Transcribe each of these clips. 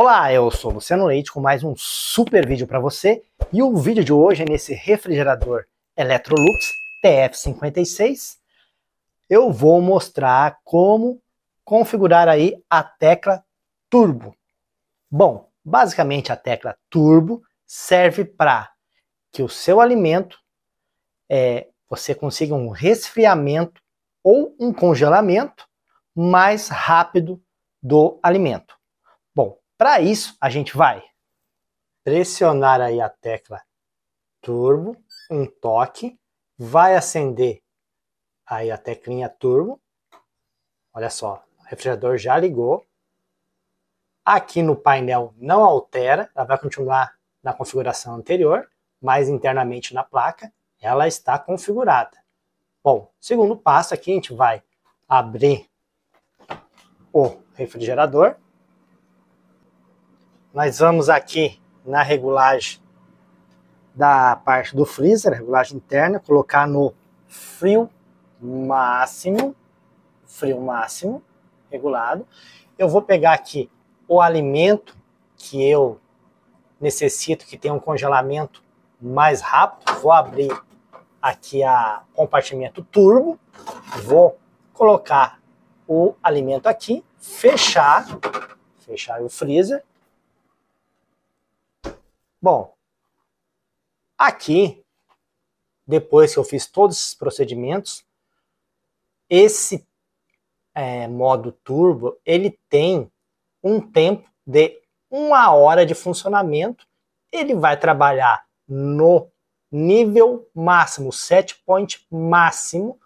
Olá, eu sou Luciano Leite com mais um super vídeo para você e o vídeo de hoje é nesse refrigerador Electrolux TF56. Eu vou mostrar como configurar aí a tecla turbo. Bom, basicamente a tecla turbo serve para que o seu alimento é, você consiga um resfriamento ou um congelamento mais rápido do alimento. Para isso, a gente vai pressionar aí a tecla turbo, um toque, vai acender aí a teclinha turbo. Olha só, o refrigerador já ligou. Aqui no painel não altera, ela vai continuar na configuração anterior, mas internamente na placa ela está configurada. Bom, segundo passo aqui a gente vai abrir o refrigerador nós vamos aqui na regulagem da parte do freezer, regulagem interna, colocar no frio máximo, frio máximo regulado. Eu vou pegar aqui o alimento que eu necessito que tenha um congelamento mais rápido. Vou abrir aqui a compartimento turbo, vou colocar o alimento aqui, fechar, fechar o freezer Bom, aqui, depois que eu fiz todos esses procedimentos, esse é, modo turbo, ele tem um tempo de uma hora de funcionamento, ele vai trabalhar no nível máximo, set point máximo,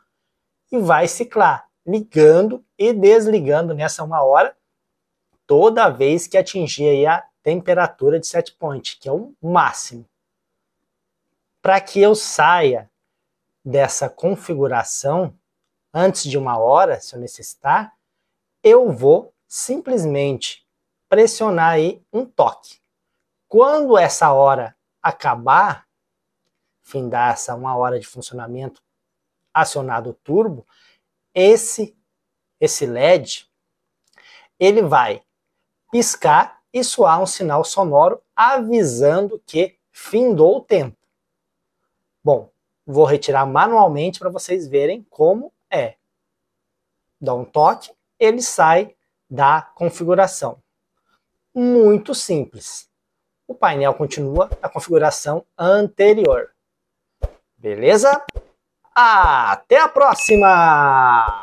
e vai ciclar, ligando e desligando nessa uma hora, toda vez que atingir a temperatura de set point, que é o máximo. Para que eu saia dessa configuração antes de uma hora, se eu necessitar, eu vou simplesmente pressionar aí um toque. Quando essa hora acabar, findar essa uma hora de funcionamento acionado o turbo, esse esse LED ele vai piscar isso há um sinal sonoro avisando que findou o tempo. Bom, vou retirar manualmente para vocês verem como é. Dá um toque, ele sai da configuração. Muito simples. O painel continua a configuração anterior. Beleza? Até a próxima!